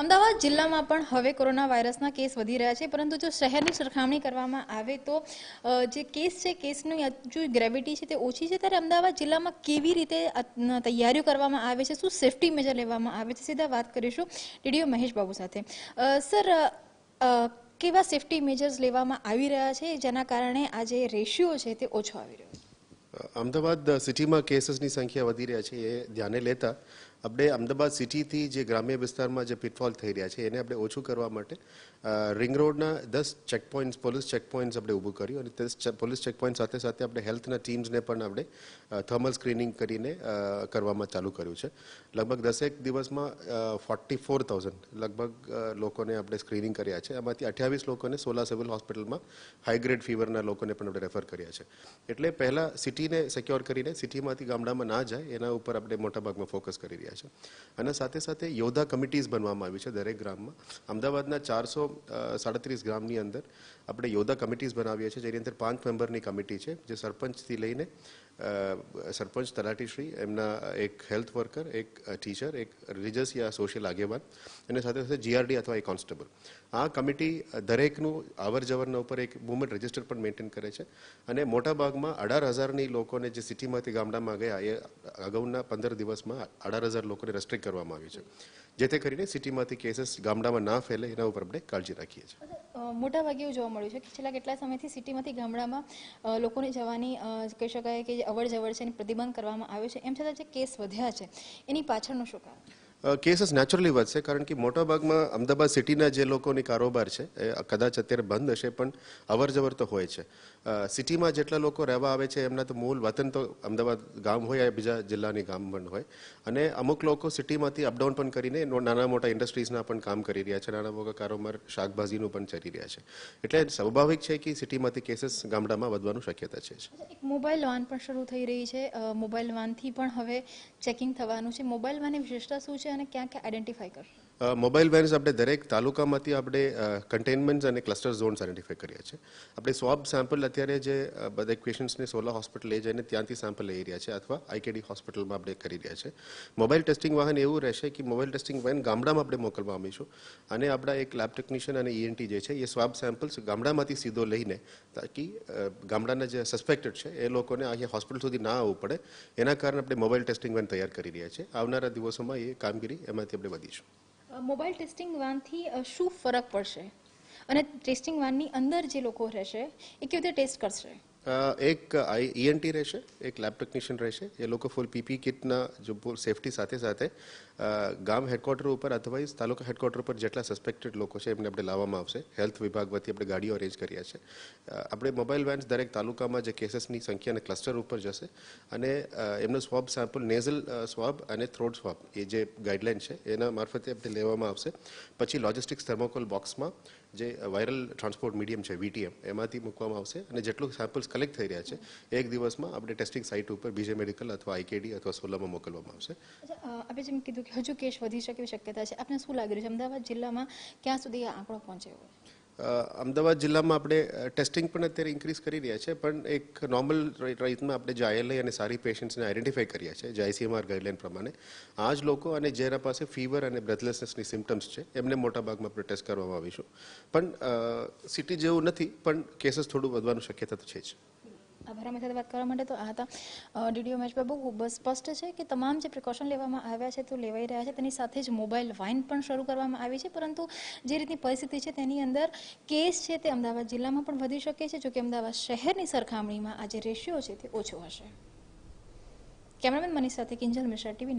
અમદાવાદ જિલ્લામાં પણ હવે કોરોના વાયરસના કેસ વધી રહ્યા છે પરંતુ જો શહેરની સરખામણી કરવામાં આવે તો જે કેસ છે કેસની જો ગ્રેવિટી છે તે ઓછી છે ત્યારે અમદાવાદ જિલ્લામાં કેવી રીતે તૈયારીઓ કરવામાં આવે છે શું સેફટી મેજર લેવામાં આવે છે સીધા વાત કરીશું ડીડીઓ મહેશ બાબુ સાથે સર કેવા સેફટી મેજર્સ લેવામાં આવી રહ્યા છે જેના કારણે આ જે રેશિયો છે તે ઓછો આવી રહ્યો છે અમદાવાદ સિટીમાં કેસીસની સંખ્યા વધી રહ્યા છે એ ધ્યાને લેતા આપણે અમદાવાદ સિટીથી જે ગ્રામ્ય વિસ્તારમાં જે પિટફોલ થઈ રહ્યા છે એને આપણે ઓછું કરવા માટે રિંગ રોડના દસ ચેકપોઇન્ટ્સ પોલીસ ચેકપોઇન્ટ્સ આપણે ઊભું કર્યું અને તે પોલીસ ચેકપોઇન્ટ સાથે સાથે આપણે હેલ્થના ટીમ્સને પણ આપણે થર્મલ સ્ક્રીનિંગ કરીને કરવામાં ચાલુ કર્યું છે લગભગ દસેક દિવસમાં ફોર્ટી ફોર થાઉઝન્ડ લગભગ લોકોને આપણે સ્ક્રીનિંગ કર્યા છે આમાંથી અઠ્યાવીસ લોકોને સોલા સિવિલ હોસ્પિટલમાં હાઈગ્રેડ ફીવરના લોકોને પણ આપણે રેફર કર્યા છે એટલે પહેલાં સિટીને સિક્યોર કરીને સિટીમાંથી ગામડામાં ના જાય એના ઉપર આપણે મોટાભાગમાં ફોકસ કરી રહ્યા રહ્યા છે અને સાથે સાથે યોદ્ધા કમિટીઝ બનવામાં આવી છે દરેક ગ્રામમાં અમદાવાદના ચારસો સાડત્રીસ ગ્રામની અંદર આપણે યોદ્ધા કમિટીઝ બનાવીએ છીએ જેની અંદર પાંચ મેમ્બરની કમિટી છે જે સરપંચથી લઈને સરપંચ તલાટીશ્રી એમના એક હેલ્થ વર્કર એક ટીચર એક રિલિજિયસ યા સોશિયલ આગેવાન અને સાથે સાથે જીઆરડી અથવા એક કોન્સ્ટેબલ આ કમિટી દરેકનું અવર જવરના ઉપર એક મુવમેન્ટ રજિસ્ટર પણ મેન્ટેન કરે છે અને મોટા ભાગમાં અઢાર હજારની લોકોને જે સિટીમાંથી ગામડામાં ગયા એ અગાઉના પંદર દિવસમાં અઢાર હજાર લોકોને રેસ્ટ્રિક્ટ કરવામાં આવ્યું છે જેથી કરીને સિટીમાંથી કેસીસ ગામડામાં ના ફેલે એના ઉપર આપણે કાળજી રાખીએ છીએ મોટા ભાગે એવું જોવા મળ્યું છે કે છેલ્લા કેટલા સમયથી સિટીમાંથી ગામડામાં લોકોને જવાની કહી શકાય કે અવર જવર છે એની પ્રતિબંધ કરવામાં આવ્યો છે એમ છતાં જે કેસ વધ્યા છે એની પાછળનું શું કારણ કેસીસ નેચરલી વધશે કારણ કે મોટા ભાગમાં અમદાવાદ સિટીના જે લોકોની કારોબાર છે એ કદાચ અત્યારે બંધ હશે પણ અવર જવર તો હોય છે સિટીમાં જેટલા લોકો રહેવા આવે છે એમના તો મૂળ વતન તો અમદાવાદ ગામ હોય યા બીજા જિલ્લાની ગામ પણ હોય અને અમુક લોકો સિટીમાંથી અપડાઉન પણ કરીને નાના મોટા ઇન્ડસ્ટ્રીઝના પણ કામ કરી રહ્યા છે નાના મોટા કારોબાર શાકભાજીનું પણ ચરી રહ્યા છે એટલે સ્વાભાવિક છે કે સિટીમાંથી કેસીસ ગામડામાં વધવાનું શક્યતા છે એક મોબાઈલ વાન પણ શરૂ થઈ રહી છે મોબાઈલ વાનથી પણ હવે ચેકિંગ થવાનું છે મોબાઈલ વાનની વિશેષતા શું છે છે અને ક્યાં ક્યાં આઈડેન્ટિફાઈ કર મોબાઈલ વેન્સ આપણે દરેક તાલુકામાંથી આપણે કન્ટેનમેન્ટ અને ક્લસ્ટર ઝોન્સ આઈડેન્ટિફાઈ કર્યા છે આપણે સ્વાબ સેમ્પલ અત્યારે જે બધા પેશન્ટ્સને સોલા હોસ્પિટલ લઈ જઈને ત્યાંથી સેમ્પલ લઈ રહ્યા છે અથવા આઈકેડી હોસ્પિટલમાં આપણે કરી રહ્યા છે મોબાઈલ ટેસ્ટિંગ વાહન એવું રહેશે કે મોબાઈલ ટેસ્ટિંગ વાહન ગામડામાં આપણે મોકલવા આવીશું અને આપણા એક લેબ ટેકનિશિયન અને ઈએનટી e જે છે એ સ્વાબ સેમ્પલ્સ ગામડામાંથી સીધો લઈને તાકી ગામડાના જે સસ્પેક્ટેડ છે એ લોકોને અહીંયા હોસ્પિટલ સુધી ના આવવું પડે એના કારણે આપણે મોબાઈલ ટેસ્ટિંગ વેન તૈયાર કરી રહ્યા છે આવનારા દિવસોમાં એ કામ કામગીરી એમાંથી આપણે વધીશું મોબાઈલ ટેસ્ટિંગ વાનથી શું ફરક પડશે અને ટેસ્ટિંગ વાનની અંદર જે લોકો રહેશે એ કેવી રીતે ટેસ્ટ કરશે એક ઈએનટી e રહેશે એક લેબ ટેકનિશિયન રહેશે એ લોકો ફૂલ પીપી કિટના જો સેફટી સાથે સાથે ગામ હેડક્વાર્ટર ઉપર અધરવાઇઝ તાલુકા હેડક્વાર્ટર ઉપર જેટલા સસ્પેક્ટેડ લોકો છે એમને આપણે લાવવામાં આવશે હેલ્થ વિભાગ વતી આપણે ગાડીઓ અરેન્જ કર્યા છે આપણે મોબાઈલ વેન્સ દરેક તાલુકામાં જે કેસીસની સંખ્યા અને ક્લસ્ટર ઉપર જશે અને એમનો સ્વાબ સેમ્પલ નેઝલ સ્વાબ અને થ્રોટ સ્વાબ એ જે ગાઈડલાઇન છે એના મારફતે આપણે લેવામાં આવશે પછી લોજિસ્ટિક્સ થર્મોકોલ બોક્સમાં જે વાયરલ ટ્રાન્સપોર્ટ મીડિયમ છે વીટીએમ એમાંથી મૂકવામાં આવશે અને જેટલું સેમ્પલ્સ કલેક્ટ થઈ રહ્યા છે એક દિવસમાં આપણે ટેસ્ટિંગ સાઇટ ઉપર બીજે મેડિકલ અથવા આઈકેડી અથવા સોલામાં મોકલવામાં આવશે આપણે જેમ કીધું કે હજુ કેસ વધી શકે શક્યતા છે આપને શું લાગી રહ્યું છે અમદાવાદ જિલ્લામાં ક્યાં સુધી આંકડો પહોંચ્યો હોય અમદાવાદ જિલ્લામાં આપણે ટેસ્ટિંગ પણ અત્યારે ઇન્ક્રીઝ કરી રહ્યા છે પણ એક નોર્મલ રીતમાં આપણે જાયલ અને સારી પેશન્ટ્સને આઈડેન્ટિફાઈ કર્યા છે જાયસીએમઆર ગાઈડલાઇન પ્રમાણે આ જ લોકો અને જેના પાસે ફીવર અને બ્રેથલેસનેસની સિમ્ટમ્સ છે એમને મોટાભાગમાં આપણે ટેસ્ટ કરવામાં આવીશું પણ સિટી જેવું નથી પણ કેસીસ થોડું વધવાનું શક્યતા છે જ આભાર સાથે વાત કરવા માટે તો આ હતા ડીડીઓ મેચ પર બહુ ખૂબ સ્પષ્ટ છે કે તમામ જે પ્રિકોશન લેવામાં આવ્યા છે તો લેવાઈ રહ્યા છે તેની સાથે જ મોબાઈલ વાઇન પણ શરૂ કરવામાં આવી છે પરંતુ જે રીતની પરિસ્થિતિ છે તેની અંદર કેસ છે તે અમદાવાદ જિલ્લામાં પણ વધી શકે છે જોકે અમદાવાદ શહેરની સરખામણીમાં આ જે રેશિયો છે તે ઓછો હશે કેમેરામેન મનીષ સાથે કિંજલ મિશ્રા ટીવી